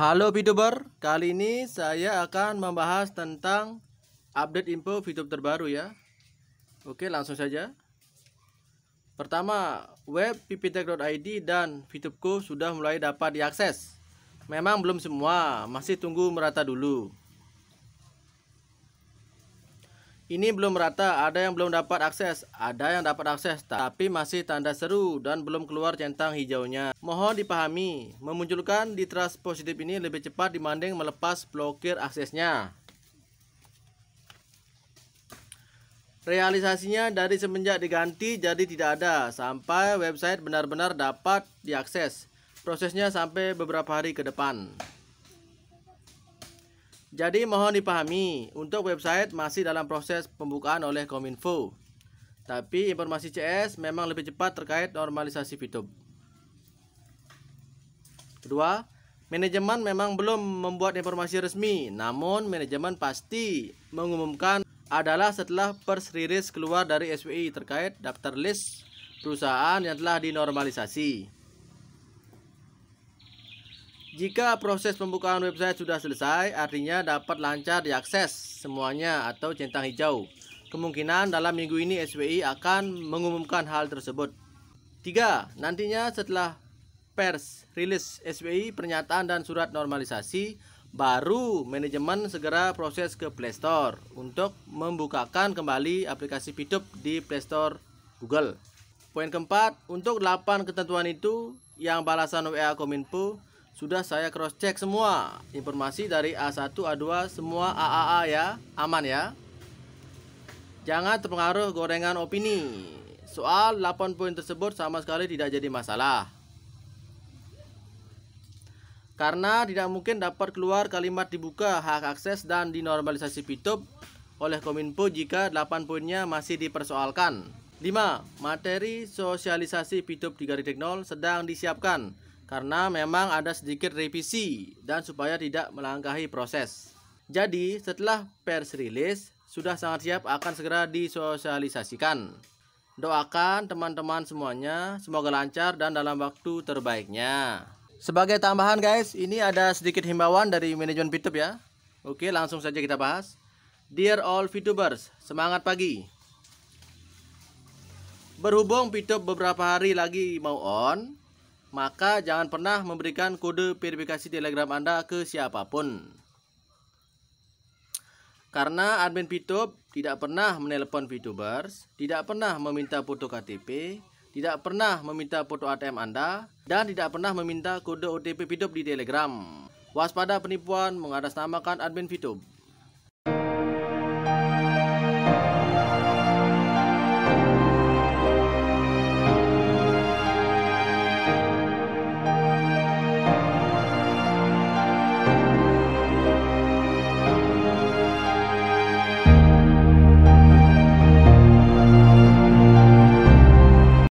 Halo VTuber, kali ini saya akan membahas tentang update info VTuber terbaru ya Oke langsung saja Pertama, web pptech.id dan VTuberku sudah mulai dapat diakses Memang belum semua, masih tunggu merata dulu Ini belum rata, ada yang belum dapat akses, ada yang dapat akses, tapi masih tanda seru dan belum keluar centang hijaunya. Mohon dipahami, memunculkan di trust positif ini lebih cepat dibanding melepas blokir aksesnya. Realisasinya dari semenjak diganti jadi tidak ada, sampai website benar-benar dapat diakses. Prosesnya sampai beberapa hari ke depan. Jadi mohon dipahami, untuk website masih dalam proses pembukaan oleh Kominfo. Tapi informasi CS memang lebih cepat terkait normalisasi fitur. Kedua, manajemen memang belum membuat informasi resmi, namun manajemen pasti mengumumkan adalah setelah pers rilis keluar dari SWI terkait daftar list perusahaan yang telah dinormalisasi. Jika proses pembukaan website sudah selesai, artinya dapat lancar diakses semuanya atau centang hijau. Kemungkinan dalam minggu ini SWI akan mengumumkan hal tersebut. 3. Nantinya setelah pers rilis SWI pernyataan dan surat normalisasi, baru manajemen segera proses ke Play Store untuk membukakan kembali aplikasi Pitup di Play Store Google. Poin keempat, untuk 8 ketentuan itu yang balasan WA Kominfo sudah saya cross check semua informasi dari A1, A2 semua AAA ya, aman ya. Jangan terpengaruh gorengan opini. Soal 8 poin tersebut sama sekali tidak jadi masalah. Karena tidak mungkin dapat keluar kalimat dibuka hak akses dan dinormalisasi PITUB oleh Kominfo jika 8 poinnya masih dipersoalkan. 5. Materi sosialisasi PITUB 3.0 sedang disiapkan karena memang ada sedikit revisi dan supaya tidak melangkahi proses. Jadi, setelah pers rilis, sudah sangat siap akan segera disosialisasikan. Doakan teman-teman semuanya semoga lancar dan dalam waktu terbaiknya. Sebagai tambahan guys, ini ada sedikit himbauan dari manajemen VTube ya. Oke, langsung saja kita bahas. Dear all VTubers, semangat pagi. Berhubung VTube beberapa hari lagi mau on, maka jangan pernah memberikan kode verifikasi Telegram Anda ke siapapun. Karena admin VTube tidak pernah menelepon VTubers, tidak pernah meminta foto KTP, tidak pernah meminta foto ATM Anda, dan tidak pernah meminta kode OTP VTube di Telegram. Waspada penipuan mengatasnamakan admin VTube.